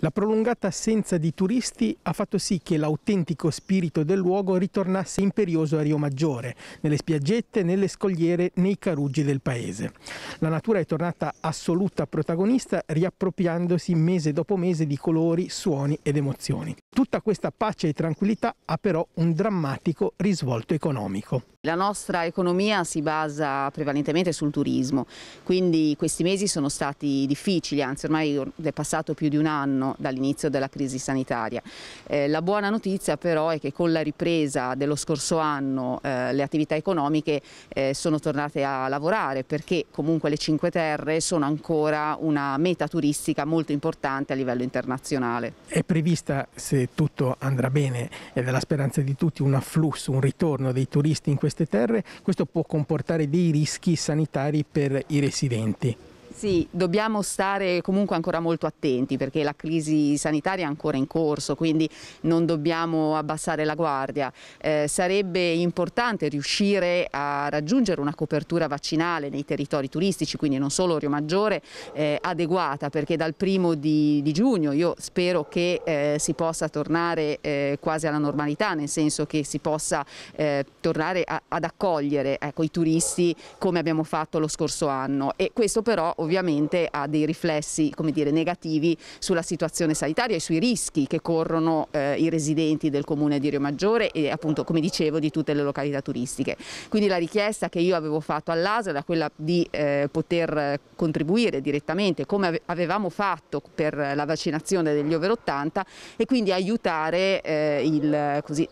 La prolungata assenza di turisti ha fatto sì che l'autentico spirito del luogo ritornasse imperioso a Rio Maggiore, nelle spiaggette, nelle scogliere, nei caruggi del paese. La natura è tornata assoluta protagonista, riappropriandosi mese dopo mese di colori, suoni ed emozioni. Tutta questa pace e tranquillità ha però un drammatico risvolto economico. La nostra economia si basa prevalentemente sul turismo, quindi questi mesi sono stati difficili, anzi ormai è passato più di un anno dall'inizio della crisi sanitaria. Eh, la buona notizia però è che con la ripresa dello scorso anno eh, le attività economiche eh, sono tornate a lavorare perché comunque le Cinque Terre sono ancora una meta turistica molto importante a livello internazionale. È prevista, se tutto andrà bene, è della speranza di tutti, un afflusso, un ritorno dei turisti in questa queste terre, questo può comportare dei rischi sanitari per i residenti anzi dobbiamo stare comunque ancora molto attenti perché la crisi sanitaria è ancora in corso, quindi non dobbiamo abbassare la guardia. Eh, sarebbe importante riuscire a raggiungere una copertura vaccinale nei territori turistici, quindi non solo Rio Maggiore, eh, adeguata perché dal primo di, di giugno io spero che eh, si possa tornare eh, quasi alla normalità, nel senso che si possa eh, tornare a, ad accogliere ecco, i turisti come abbiamo fatto lo scorso anno e questo però ovviamente ovviamente ha dei riflessi dire, negativi sulla situazione sanitaria e sui rischi che corrono eh, i residenti del comune di Rio Maggiore e appunto come dicevo di tutte le località turistiche. Quindi la richiesta che io avevo fatto all'ASL era quella di eh, poter contribuire direttamente come avevamo fatto per la vaccinazione degli over 80 e quindi aiutare eh, il, così,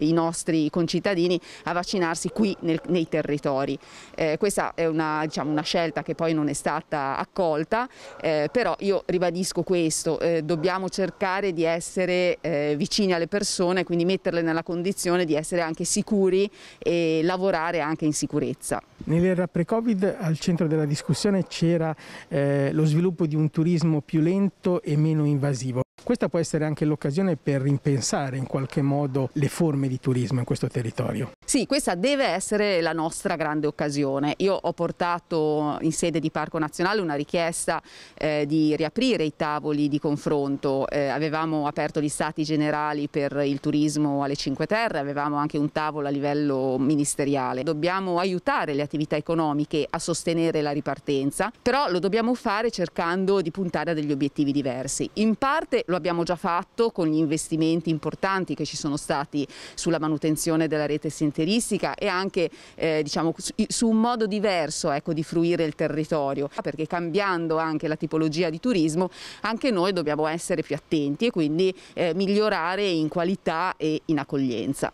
i nostri concittadini a vaccinarsi qui nel, nei territori. Eh, questa è una, diciamo, una scelta che poi non è stata stata accolta, eh, però io ribadisco questo, eh, dobbiamo cercare di essere eh, vicini alle persone, quindi metterle nella condizione di essere anche sicuri e lavorare anche in sicurezza. Nell'era pre-Covid al centro della discussione c'era eh, lo sviluppo di un turismo più lento e meno invasivo. Questa può essere anche l'occasione per ripensare in qualche modo le forme di turismo in questo territorio. Sì, questa deve essere la nostra grande occasione. Io ho portato in sede di Parco Nazionale una richiesta eh, di riaprire i tavoli di confronto. Eh, avevamo aperto gli stati generali per il turismo alle Cinque Terre, avevamo anche un tavolo a livello ministeriale. Dobbiamo aiutare le attività economiche a sostenere la ripartenza, però lo dobbiamo fare cercando di puntare a degli obiettivi diversi. In parte lo abbiamo già fatto con gli investimenti importanti che ci sono stati sulla manutenzione della rete senteristica e anche eh, diciamo, su un modo diverso ecco, di fruire il territorio, perché cambiando anche la tipologia di turismo, anche noi dobbiamo essere più attenti e quindi eh, migliorare in qualità e in accoglienza.